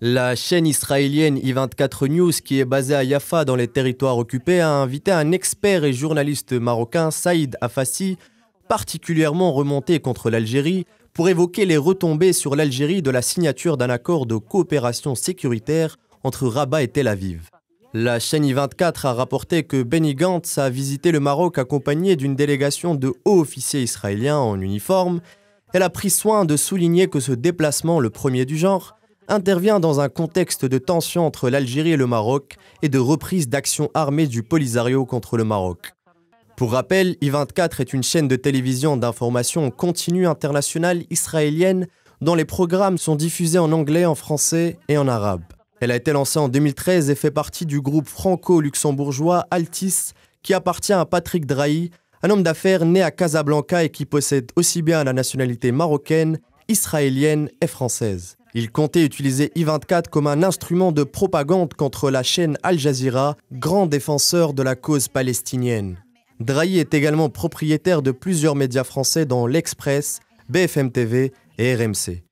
La chaîne israélienne I24 News, qui est basée à Jaffa dans les territoires occupés, a invité un expert et journaliste marocain, Saïd Afassi, particulièrement remonté contre l'Algérie, pour évoquer les retombées sur l'Algérie de la signature d'un accord de coopération sécuritaire entre Rabat et Tel Aviv. La chaîne I24 a rapporté que Benny Gantz a visité le Maroc accompagné d'une délégation de hauts officiers israéliens en uniforme. Elle a pris soin de souligner que ce déplacement, le premier du genre, intervient dans un contexte de tension entre l'Algérie et le Maroc et de reprise d'actions armées du Polisario contre le Maroc. Pour rappel, I24 est une chaîne de télévision d'information continue internationale israélienne dont les programmes sont diffusés en anglais, en français et en arabe. Elle a été lancée en 2013 et fait partie du groupe franco-luxembourgeois Altis qui appartient à Patrick Drahi, un homme d'affaires né à Casablanca et qui possède aussi bien la nationalité marocaine, israélienne et française. Il comptait utiliser I-24 comme un instrument de propagande contre la chaîne Al Jazeera, grand défenseur de la cause palestinienne. Drahi est également propriétaire de plusieurs médias français dont L'Express, BFM TV et RMC.